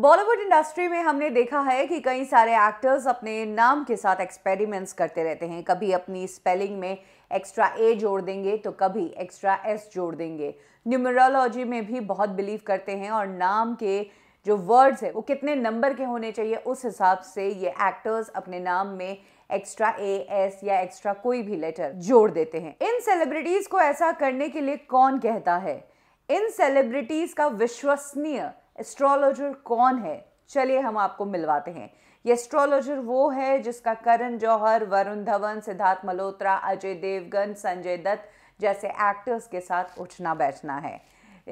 Bollywood industry में हमने देखा है कि कई सारे एक्टर्स अपने नाम के साथ एक्सपेरिमेंट्स करते रहते हैं कभी अपनी स्पेलिंग में एक्स्ट्रा ए जोड़ देंगे तो कभी एक्स्ट्रा एस जोड़ देंगे न्यूमरोलॉजी में भी बहुत बिलीव करते हैं और नाम के जो वर्ड्स है वो कितने नंबर के होने चाहिए उस हिसाब से ये एक्टर्स अपने नाम में एक्स्ट्रा ए एस या एक्स्ट्रा कोई भी लेटर जोड़ देते हैं इन सेलिब्रिटीज को ऐसा करने के लिए कौन कहता है इन सेलिब्रिटीज का विश्वसनीय एस्ट्रोलॉजर कौन है चलिए हम आपको मिलवाते हैं ये एस्ट्रोलॉजर वो है जिसका करण जौहर वरुण धवन सिद्धार्थ मल्होत्रा अजय देवगन संजय दत्त जैसे एक्टर्स के साथ उठना बैठना है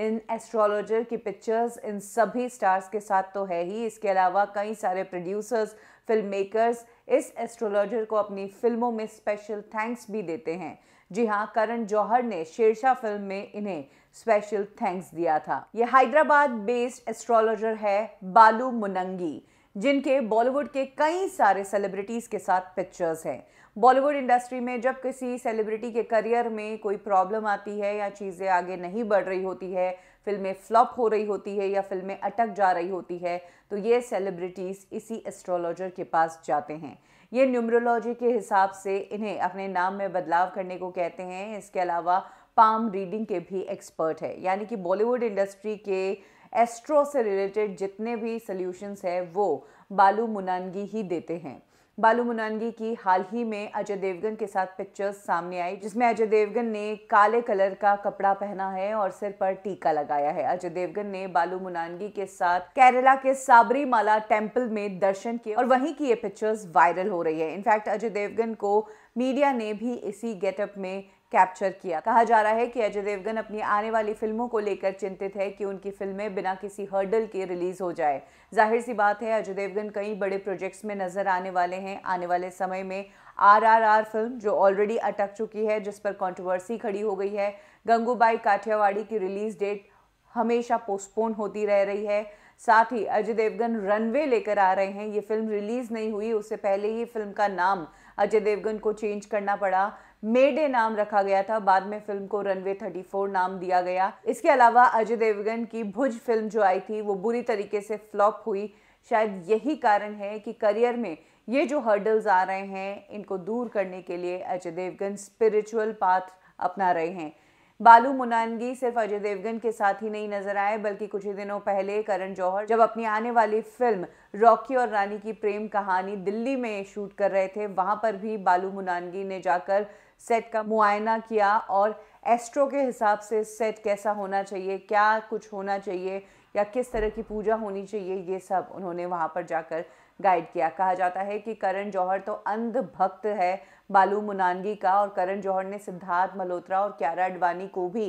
इन एस्ट्रोलॉजर की पिक्चर्स इन सभी स्टार्स के साथ तो है ही इसके अलावा कई सारे प्रोड्यूसर्स फिल्म मेकर्स इस एस्ट्रोलॉजर को अपनी फिल्मों में स्पेशल थैंक्स भी देते हैं जी हाँ करण जौहर ने शेरशाह फिल्म में इन्हें स्पेशल थैंक्स दिया था ये हैदराबाद बेस्ड एस्ट्रोलॉजर है बालू मुनंगी जिनके बॉलीवुड के कई सारे सेलिब्रिटीज़ के साथ पिक्चर्स हैं बॉलीवुड इंडस्ट्री में जब किसी सेलिब्रिटी के करियर में कोई प्रॉब्लम आती है या चीज़ें आगे नहीं बढ़ रही होती है फिल्में फ्लॉप हो रही होती है या फिल्में अटक जा रही होती है तो ये सेलिब्रिटीज़ इसी एस्ट्रोलॉजर के पास जाते हैं ये न्यूमरोलॉजी के हिसाब से इन्हें अपने नाम में बदलाव करने को कहते हैं इसके अलावा पाम रीडिंग के भी एक्सपर्ट है यानी कि बॉलीवुड इंडस्ट्री के एस्ट्रो से रिलेटेड जितने भी सोल्यूशंस है वो बालू मुनानगी ही देते हैं बालू मुनानगी की हाल ही में अजय देवगन के साथ पिक्चर्स सामने आई जिसमें अजय देवगन ने काले कलर का कपड़ा पहना है और सिर पर टीका लगाया है अजय देवगन ने बालू मुनानगी के साथ केरला के साबरीमाला टेम्पल में दर्शन किए और वहीं की ये पिक्चर्स वायरल हो रही है इनफैक्ट अजय देवगन को मीडिया ने भी इसी गेटअप में कैप्चर किया कहा जा रहा है कि अजय देवगन अपनी आने वाली फिल्मों को लेकर चिंतित है कि उनकी फिल्में बिना किसी हर्डल के रिलीज हो जाए जाहिर सी बात है अजय देवगन कई बड़े प्रोजेक्ट्स में नजर आने वाले हैं आने वाले समय में आरआरआर फिल्म जो ऑलरेडी अटक चुकी है जिस पर कंट्रोवर्सी खड़ी हो गई है गंगूबाई काठियावाड़ी की रिलीज डेट हमेशा पोस्टपोन होती रह रही है साथ ही अजय देवगन रनवे लेकर आ रहे हैं ये फिल्म रिलीज़ नहीं हुई उससे पहले ही फिल्म का नाम अजय देवगन को चेंज करना पड़ा मेडे नाम रखा गया था बाद में फिल्म को रनवे 34 नाम दिया गया इसके अलावा अजय देवगन की भुज फिल्म जो आई थी वो बुरी तरीके से फ्लॉप हुई शायद यही कारण है कि करियर में ये जो हर्डल्स आ रहे हैं इनको दूर करने के लिए अजय देवगन स्पिरिचुअल पाथ अपना रहे हैं बालू मुनानगी सिर्फ अजय देवगन के साथ ही नहीं नजर आए बल्कि कुछ ही दिनों पहले करण जौहर जब अपनी आने वाली फिल्म रॉकी और रानी की प्रेम कहानी दिल्ली में शूट कर रहे थे वहां पर भी बालू मुनानगी ने जाकर सेट का मुआयना किया और एस्ट्रो के हिसाब से सेट कैसा होना चाहिए क्या कुछ होना चाहिए या किस तरह की पूजा होनी चाहिए ये सब उन्होंने वहाँ पर जाकर गाइड किया कहा जाता है कि करण जौहर तो अंध भक्त है बालू मुनानगी का और करण जौहर ने सिद्धार्थ मल्होत्रा और क्यारा अडवाणी को भी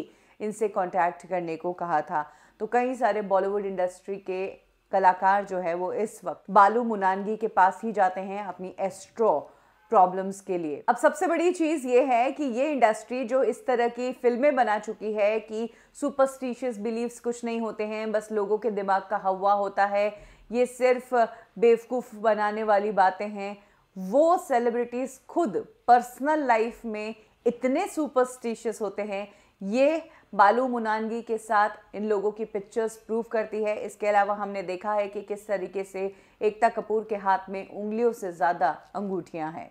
इनसे कांटेक्ट करने को कहा था तो कई सारे बॉलीवुड इंडस्ट्री के कलाकार जो है वो इस वक्त बालू मुनानगी के पास ही जाते हैं अपनी एस्ट्रो प्रॉब्लम्स के लिए अब सबसे बड़ी चीज़ ये है कि ये इंडस्ट्री जो इस तरह की फिल्में बना चुकी है कि सुपरस्टिशियस बिलीव्स कुछ नहीं होते हैं बस लोगों के दिमाग का हवा होता है ये सिर्फ बेवकूफ़ बनाने वाली बातें हैं वो सेलिब्रिटीज़ खुद पर्सनल लाइफ में इतने सुपरस्टिशियस होते हैं ये बालू मुनानगी के साथ इन लोगों की पिक्चर्स प्रूव करती है इसके अलावा हमने देखा है कि किस तरीके से एकता कपूर के हाथ में उंगलियों से ज़्यादा अंगूठियां हैं